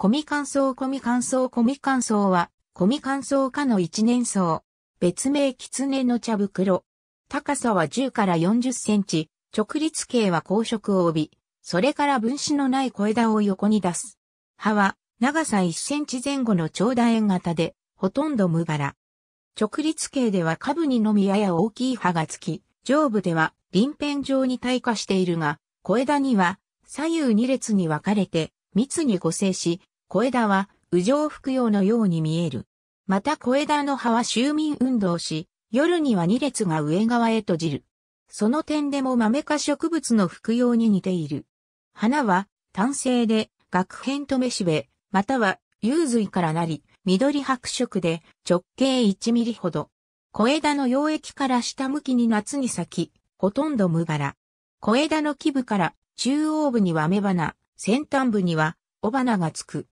コミ乾燥コミ乾燥コミ乾燥は、コミ乾燥科の一年草。別名キツネの茶袋。高さは10から40センチ、直立形は光色を帯び、それから分子のない小枝を横に出す。葉は、長さ1センチ前後の長楕円型で、ほとんど無柄。直立形では下部にのみやや大きい葉がつき、上部では輪辺状に退化しているが、小枝には左右2列に分かれて密に誤生し、小枝は、右上服用のように見える。また小枝の葉は周民運動し、夜には二列が上側へ閉じる。その点でも豆科植物の服用に似ている。花は、単性で、学編とめしべ、または、幽髄からなり、緑白色で、直径1ミリほど。小枝の溶液から下向きに夏に咲き、ほとんど無柄。小枝の基部から中央部には雌花、先端部には尾花がつく。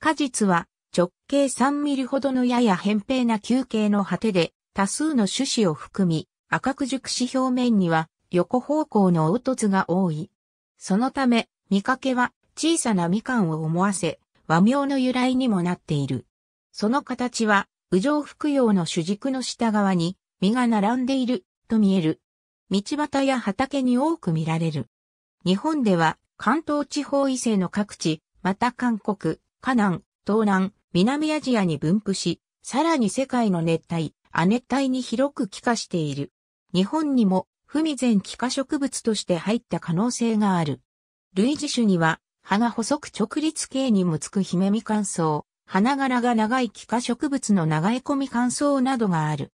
果実は直径3ミリほどのやや扁平な球形の果てで多数の種子を含み赤く熟し表面には横方向の凹凸が多い。そのため見かけは小さなみかんを思わせ和名の由来にもなっている。その形は右上服用の主軸の下側に実が並んでいると見える。道端や畑に多く見られる。日本では関東地方以西の各地、また韓国、河南、東南、南アジアに分布し、さらに世界の熱帯、亜熱帯に広く帰化している。日本にも不未然帰化植物として入った可能性がある。類似種には、葉が細く直立形にもつくヒメミ乾燥、花柄が長い帰化植物の長いコミ乾燥などがある。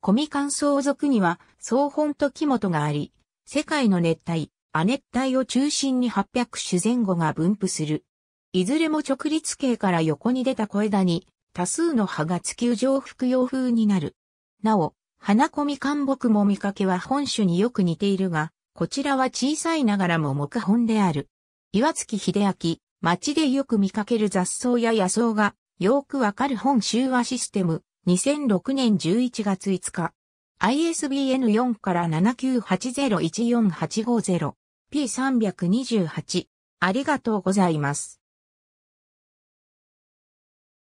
コミ乾燥属には、総本と木本があり、世界の熱帯、亜熱帯を中心に800種前後が分布する。いずれも直立系から横に出た小枝に、多数の葉が地球上服用風になる。なお、花込み寒木も見かけは本種によく似ているが、こちらは小さいながらも木本である。岩月秀明、街でよく見かける雑草や野草が、よくわかる本集。和システム、2006年11月5日。ISBN4 から7 9 8 0 1 4 8 5 0 P328。ありがとうございます。